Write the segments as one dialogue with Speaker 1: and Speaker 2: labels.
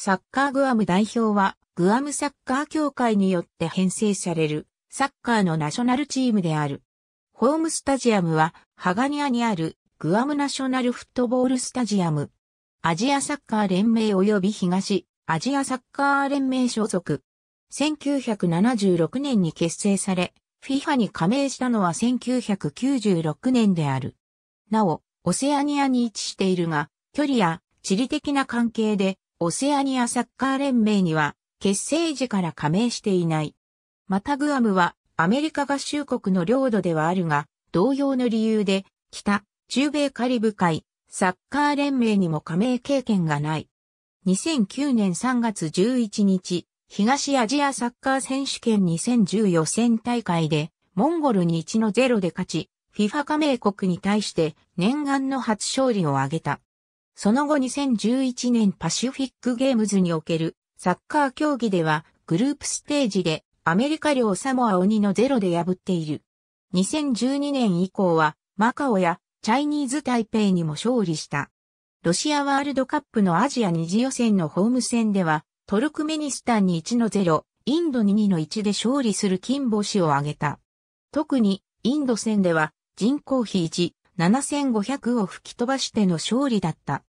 Speaker 1: サッカーグアム代表は、グアムサッカー協会によって編成される、サッカーのナショナルチームである。ホームスタジアムは、ハガニアにある、グアムナショナルフットボールスタジアム。アジアサッカー連盟及び東、アジアサッカー連盟所属。1976年に結成され、FIFA に加盟したのは1996年である。なお、オセアニアに位置しているが、距離や地理的な関係でオセアニアサッカー連盟には結成時から加盟していない。またグアムはアメリカ合衆国の領土ではあるが、同様の理由で北、中米カリブ海、サッカー連盟にも加盟経験がない。2009年3月11日、東アジアサッカー選手権2010予選大会で、モンゴルに1の0で勝ち、FIFA 加盟国に対して念願の初勝利を挙げた。その後2011年パシフィックゲームズにおけるサッカー競技ではグループステージでアメリカ領サモア鬼のゼロで破っている。2012年以降はマカオやチャイニーズ台北にも勝利した。ロシアワールドカップのアジア二次予選のホーム戦ではトルクメニスタンに1の0、インドに2の1で勝利する金星を挙げた。特にインド戦では人口比1、7500を吹き飛ばしての勝利だった。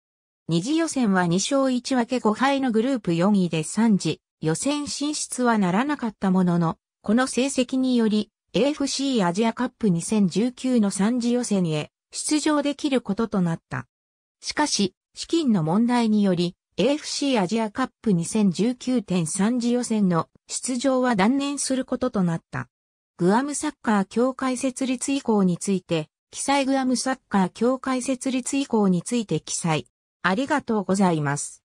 Speaker 1: 二次予選は2勝1分け5敗のグループ4位で3次、予選進出はならなかったものの、この成績により、AFC アジアカップ2019の3次予選へ出場できることとなった。しかし、資金の問題により、AFC アジアカップ2019.3次予選の出場は断念することとなった。グアムサッカー協会設立以降について、記載グアムサッカー協会設立以降について記載。ありがとうございます。